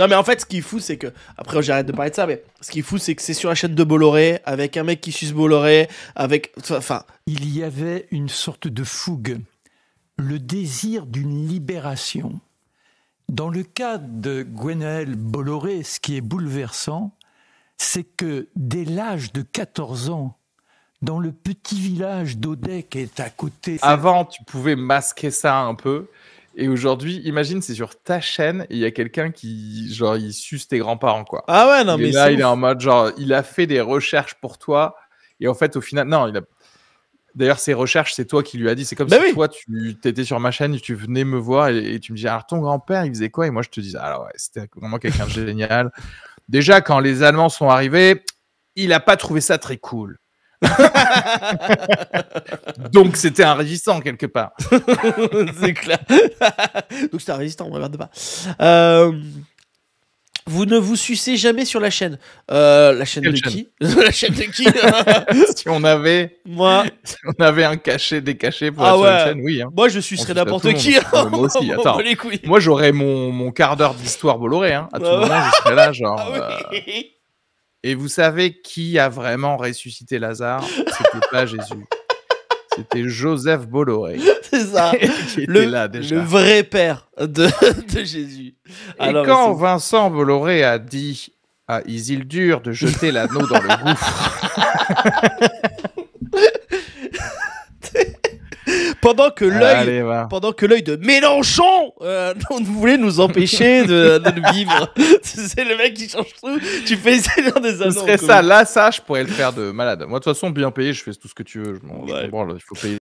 Non, mais en fait, ce qui est fou, c'est que. Après, oh, j'arrête de parler de ça, mais ce qui est fou, c'est que c'est sur la chaîne de Bolloré, avec un mec qui suce Bolloré, avec. Enfin. Il y avait une sorte de fougue, le désir d'une libération. Dans le cas de Gwenaël Bolloré, ce qui est bouleversant, c'est que dès l'âge de 14 ans, dans le petit village d'odec qui est à côté. Avant, tu pouvais masquer ça un peu. Et aujourd'hui, imagine, c'est sur ta chaîne il y a quelqu'un qui, genre, il suce tes grands-parents, quoi. Ah ouais, non, et mais là, il est en mode, genre, il a fait des recherches pour toi. Et en fait, au final, non, il a. D'ailleurs, ces recherches, c'est toi qui lui as dit. C'est comme bah si toi, tu étais sur ma chaîne, tu venais me voir et, tu me disais, alors ah, ton grand-père, il faisait quoi Et moi, je te disais, alors ah, ouais, c'était vraiment quelqu'un de génial. Déjà, quand les Allemands sont arrivés, il n'a pas trouvé ça très cool. Donc c'était un résistant quelque part. c'est clair. Donc c'était un résistant, on regarde pas. Euh, vous ne vous sucez jamais sur la chaîne. Euh, la, chaîne de qui La chaîne de qui Si on avait, moi, on avait un cachet décaché pour ah la chaîne, oui. Hein. Moi, je sucerais n'importe qui. Hein. moi aussi. Attends. moi, j'aurais mon, mon quart d'heure d'histoire Bolloré. Hein. À tout bah moment, je serais là, genre. Ah euh, et vous savez qui a vraiment ressuscité Lazare C'était pas Jésus. C'était Joseph Bolloré. C'est ça. le, vrai père de, Jésus. Et quand Vincent Bolloré a dit à Isildur de jeter l'anneau dans le gouffre. pendant que l'œil, pendant que l'œil de Mélenchon euh, voulait nous empêcher de, de vivre. c'est le mec qui change tout. Tu fais dans des annonces. ça, là, ça, je pourrais le faire de malade. Moi, de toute façon, bien payé, je fais tout ce que tu veux. il faut payer